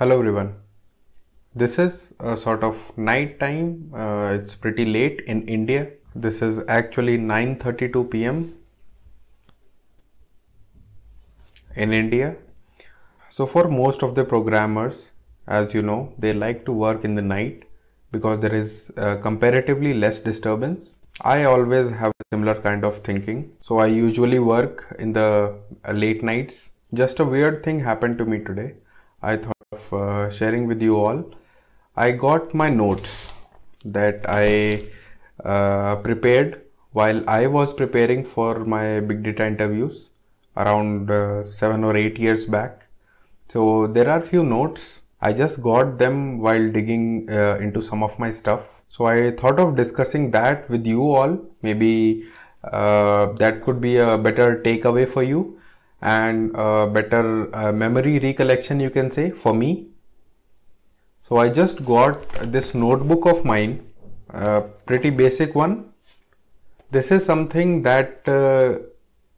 hello everyone this is a sort of night time uh, it's pretty late in india this is actually 9:32 pm in india so for most of the programmers as you know they like to work in the night because there is uh, comparatively less disturbance i always have a similar kind of thinking so i usually work in the uh, late nights just a weird thing happened to me today i thought of uh, sharing with you all. I got my notes that I uh, prepared while I was preparing for my big data interviews around uh, 7 or 8 years back. So there are few notes. I just got them while digging uh, into some of my stuff. So I thought of discussing that with you all. Maybe uh, that could be a better takeaway for you and uh, better uh, memory recollection you can say for me. So I just got this notebook of mine, uh, pretty basic one. This is something that uh,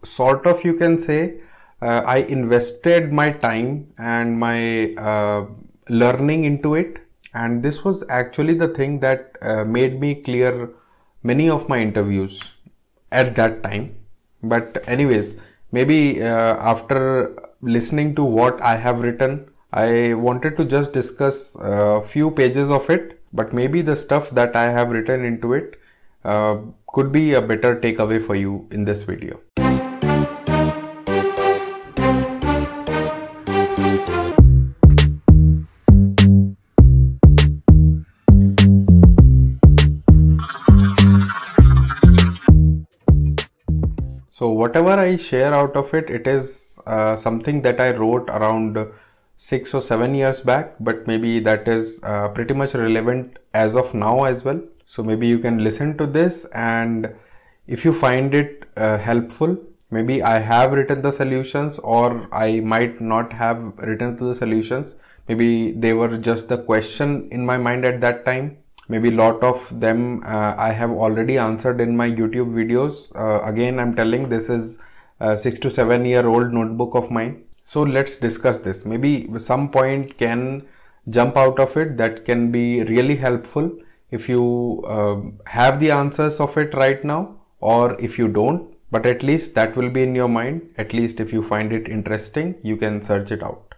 sort of you can say uh, I invested my time and my learning into it and this was actually the thing that made me clear many of my interviews at that time. But anyways, maybe uh, after listening to what I have written, I wanted to just discuss a uh, few pages of it, but maybe the stuff that I have written into it uh, could be a better takeaway for you in this video. whatever I share out of it, it is uh, something that I wrote around six or seven years back, but maybe that is uh, pretty much relevant as of now as well. So maybe you can listen to this and if you find it uh, helpful, maybe I have written the solutions or I might not have written to the solutions. Maybe they were just the question in my mind at that time maybe lot of them uh, I have already answered in my YouTube videos. Uh, again, I'm telling this is six to seven year old notebook of mine. So let's discuss this. Maybe some point can jump out of it that can be really helpful if you um, have the answers of it right now or if you don't but at least that will be in your mind at least if you find it interesting you can search it out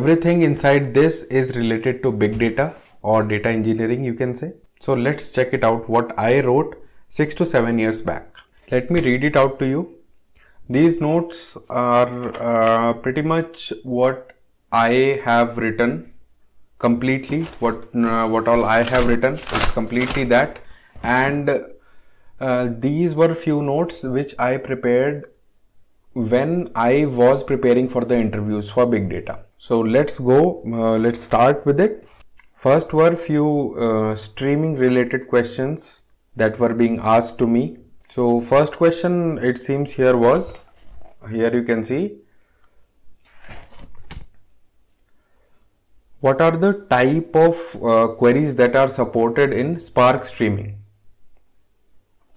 everything inside this is related to big data or data engineering you can say. So let's check it out what I wrote 6 to 7 years back. Let me read it out to you. These notes are uh, pretty much what I have written completely what uh, what all I have written it's completely that and uh, these were few notes which I prepared when I was preparing for the interviews for big data so let's go uh, let's start with it First were few uh, streaming related questions that were being asked to me. So first question it seems here was, here you can see, what are the type of uh, queries that are supported in Spark streaming?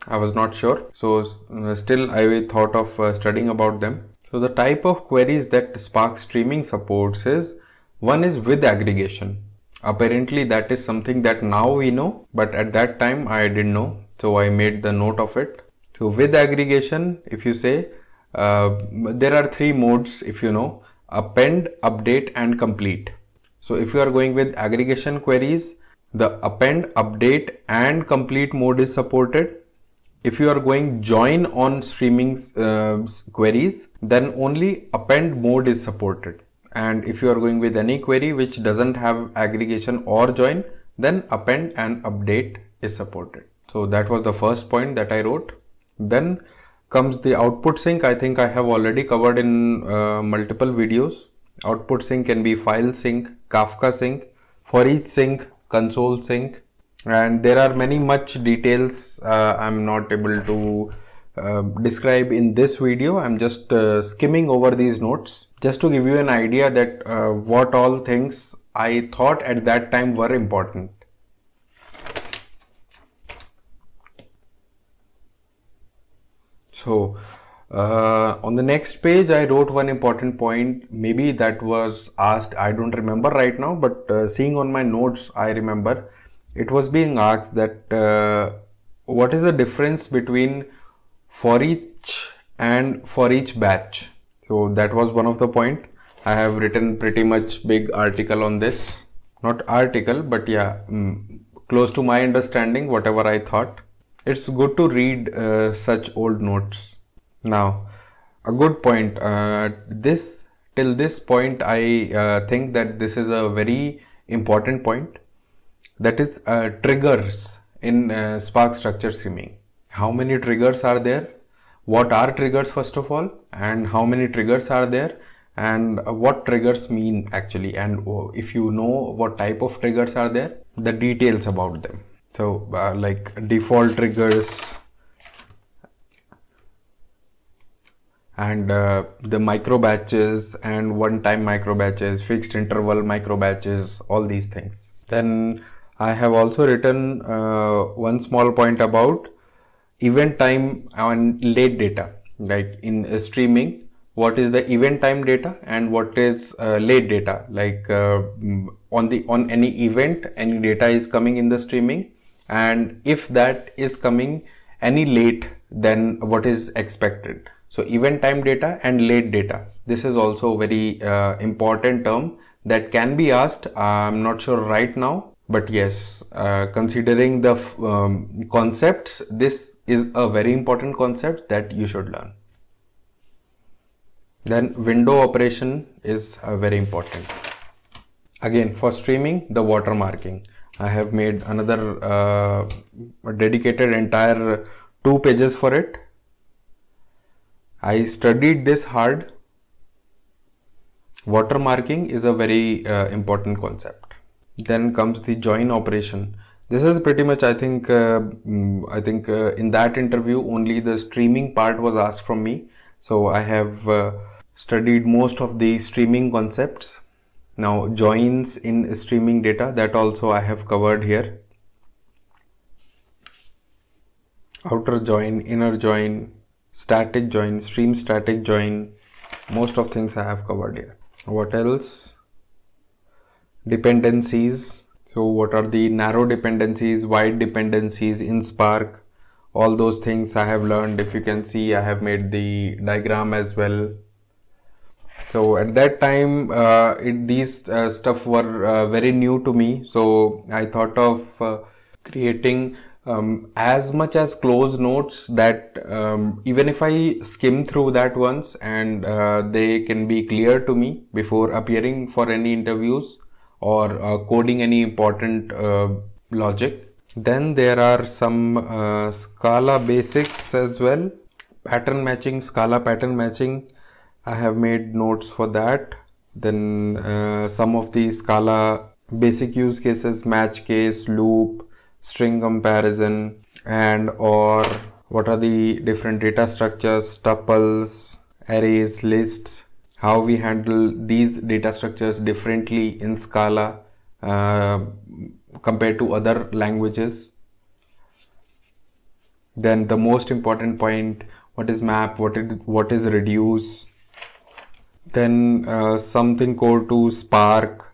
I was not sure. So uh, still I thought of uh, studying about them. So the type of queries that Spark streaming supports is, one is with aggregation apparently that is something that now we know but at that time I didn't know so I made the note of it so with aggregation if you say uh, there are three modes if you know append update and complete so if you are going with aggregation queries the append update and complete mode is supported if you are going join on streaming uh, queries then only append mode is supported and if you are going with any query which doesn't have aggregation or join then append and update is supported so that was the first point that i wrote then comes the output sync i think i have already covered in uh, multiple videos output sync can be file sync kafka sync for each sync console sync and there are many much details uh, i'm not able to um, describe in this video. I'm just uh, skimming over these notes just to give you an idea that uh, what all things I thought at that time were important. So uh, on the next page, I wrote one important point. Maybe that was asked. I don't remember right now, but uh, seeing on my notes, I remember it was being asked that uh, what is the difference between for each and for each batch. So that was one of the point. I have written pretty much big article on this. Not article, but yeah, um, close to my understanding, whatever I thought. It's good to read uh, such old notes. Now, a good point. Uh, this till this point, I uh, think that this is a very important point. That is uh, triggers in uh, Spark structure swimming how many triggers are there what are triggers first of all and how many triggers are there and what triggers mean actually and uh, if you know what type of triggers are there the details about them so uh, like default triggers and uh, the micro batches and one time micro batches fixed interval micro batches all these things then i have also written uh, one small point about event time on late data like in uh, streaming what is the event time data and what is uh, late data like uh, mm, on the on any event any data is coming in the streaming and if that is coming any late then what is expected so event time data and late data this is also a very uh, important term that can be asked i'm not sure right now but yes uh, considering the um, concepts this is a very important concept that you should learn then window operation is uh, very important again for streaming the watermarking i have made another uh, dedicated entire two pages for it i studied this hard watermarking is a very uh, important concept then comes the join operation this is pretty much i think uh, mm, i think uh, in that interview only the streaming part was asked from me so i have uh, studied most of the streaming concepts now joins in streaming data that also i have covered here outer join inner join static join stream static join most of things i have covered here what else dependencies so what are the narrow dependencies wide dependencies in spark all those things i have learned if you can see i have made the diagram as well so at that time uh, it, these uh, stuff were uh, very new to me so i thought of uh, creating um, as much as close notes that um, even if i skim through that once and uh, they can be clear to me before appearing for any interviews or uh, coding any important uh, logic. Then there are some uh, Scala basics as well. Pattern matching, Scala pattern matching. I have made notes for that. Then uh, some of the Scala basic use cases, match case, loop, string comparison, and or what are the different data structures, tuples, arrays, lists, how we handle these data structures differently in Scala uh, compared to other languages. Then the most important point, what is map, what is, what is reduce. Then uh, something core to Spark,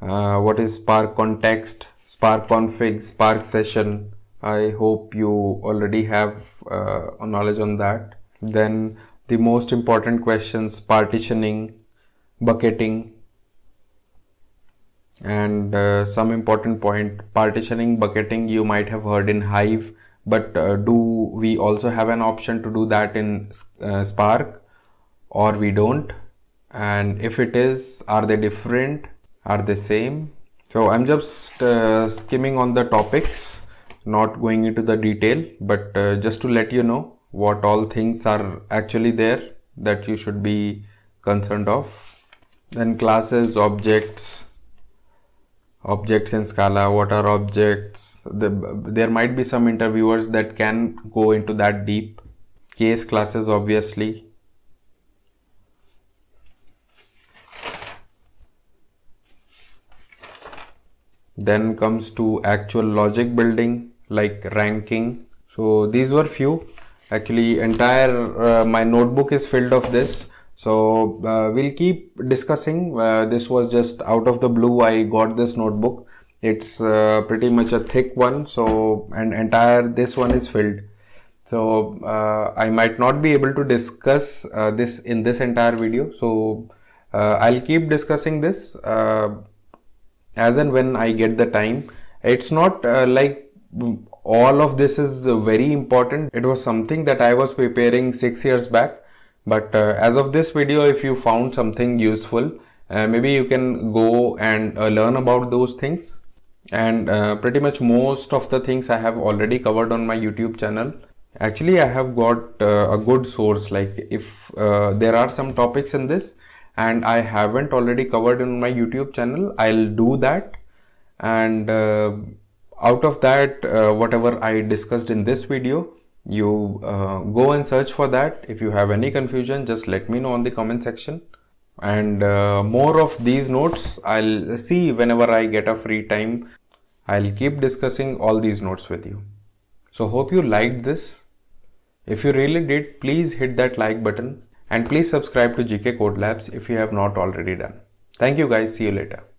uh, what is Spark context, Spark config, Spark session. I hope you already have uh, knowledge on that. Then the most important questions partitioning, bucketing, and uh, some important point partitioning bucketing you might have heard in hive but uh, do we also have an option to do that in uh, spark or we don't and if it is are they different are they same so i'm just uh, skimming on the topics not going into the detail but uh, just to let you know what all things are actually there that you should be concerned of. Then classes, objects, objects in Scala, what are objects. The, there might be some interviewers that can go into that deep. Case classes obviously. Then comes to actual logic building like ranking. So these were few actually entire uh, my notebook is filled of this so uh, we'll keep discussing. Uh, this was just out of the blue. I got this notebook. It's uh, pretty much a thick one. So and entire this one is filled. So uh, I might not be able to discuss uh, this in this entire video. So I'll keep discussing this as and when I get the time. It's not like all of this is uh, very important. It was something that I was preparing six years back. But uh, as of this video, if you found something useful, uh, maybe you can go and uh, learn about those things. And uh, pretty much most of the things I have already covered on my YouTube channel. Actually, I have got uh, a good source. Like if there are some topics in this and I haven't already covered in my YouTube channel, I'll do that. And out of that uh, whatever I discussed in this video you uh, go and search for that if you have any confusion just let me know on the comment section and uh, more of these notes I'll see whenever I get a free time I'll keep discussing all these notes with you so hope you liked this if you really did please hit that like button and please subscribe to GK Code Labs if you have not already done thank you guys see you later